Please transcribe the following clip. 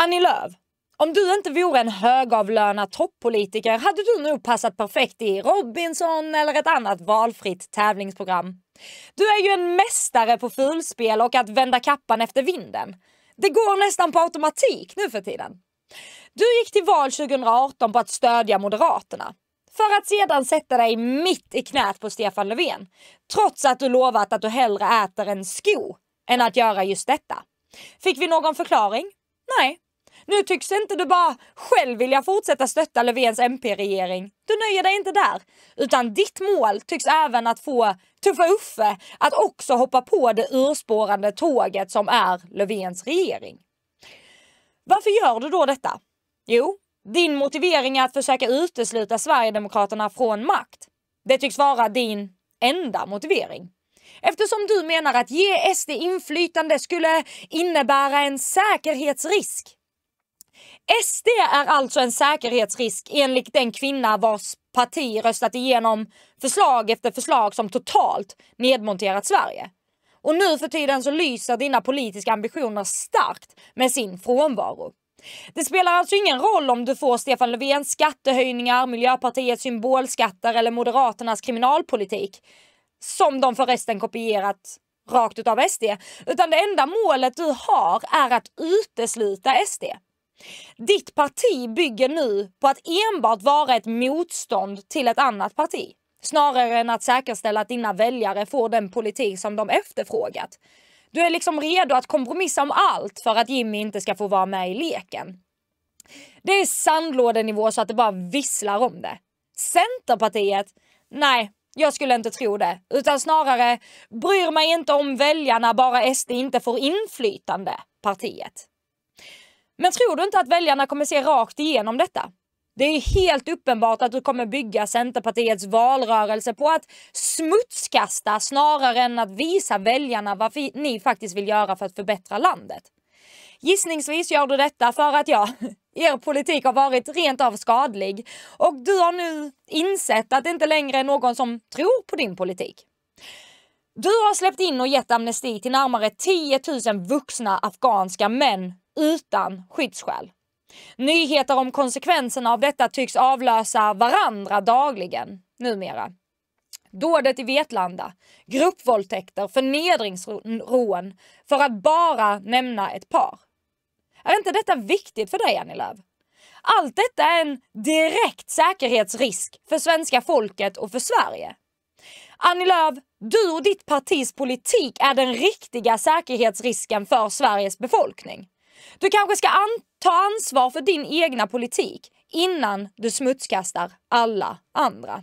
Annie Lööf, om du inte vore en högavlönad toppolitiker hade du nog passat perfekt i Robinson eller ett annat valfritt tävlingsprogram. Du är ju en mästare på fulspel och att vända kappan efter vinden. Det går nästan på automatik nu för tiden. Du gick till val 2018 på att stödja Moderaterna för att sedan sätta dig mitt i knät på Stefan Löfven trots att du lovat att du hellre äter en sko än att göra just detta. Fick vi någon förklaring? Nej, nu tycks inte du bara själv vilja fortsätta stötta Löfvens MP-regering. Du nöjer dig inte där. Utan ditt mål tycks även att få Tuffa Uffe att också hoppa på det urspårande tåget som är Löfvens regering. Varför gör du då detta? Jo, din motivering är att försöka utesluta Sverigedemokraterna från makt. Det tycks vara din enda motivering. Eftersom du menar att ge SD inflytande skulle innebära en säkerhetsrisk SD är alltså en säkerhetsrisk enligt den kvinna vars parti röstat igenom förslag efter förslag som totalt nedmonterat Sverige. Och nu för tiden så lyser dina politiska ambitioner starkt med sin frånvaro. Det spelar alltså ingen roll om du får Stefan Löfvens skattehöjningar, Miljöpartiets symbolskatter eller Moderaternas kriminalpolitik som de förresten kopierat rakt utav SD, utan det enda målet du har är att utesluta SD. Ditt parti bygger nu på att enbart vara ett motstånd till ett annat parti snarare än att säkerställa att dina väljare får den politik som de efterfrågat. Du är liksom redo att kompromissa om allt för att Jimmy inte ska få vara med i leken. Det är sandlådenivå så att det bara visslar om det. Centerpartiet? Nej, jag skulle inte tro det. Utan snarare, bryr mig inte om väljarna bara SD inte får inflytande, partiet. Men tror du inte att väljarna kommer se rakt igenom detta? Det är helt uppenbart att du kommer bygga Centerpartiets valrörelse på att smutskasta snarare än att visa väljarna vad ni faktiskt vill göra för att förbättra landet. Gissningsvis gör du detta för att ja, er politik har varit rent av skadlig och du har nu insett att det inte längre är någon som tror på din politik. Du har släppt in och gett amnesti till närmare 10 000 vuxna afghanska män utan skyddsskäl. Nyheter om konsekvenserna av detta tycks avlösa varandra dagligen numera. Dådet i Vetlanda, gruppvåldtäkter, förnedringsrån, för att bara nämna ett par. Är inte detta viktigt för dig Annie Lööf? Allt detta är en direkt säkerhetsrisk för svenska folket och för Sverige. Annie Lööf, du och ditt partis politik är den riktiga säkerhetsrisken för Sveriges befolkning. Du kanske ska an ta ansvar för din egna politik innan du smutskastar alla andra.